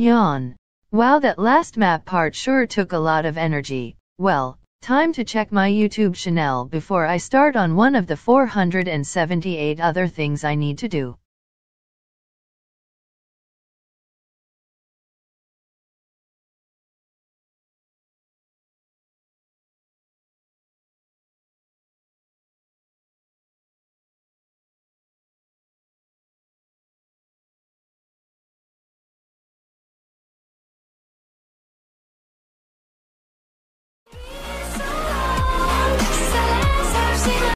Yawn. Wow that last map part sure took a lot of energy. Well, time to check my YouTube channel before I start on one of the 478 other things I need to do.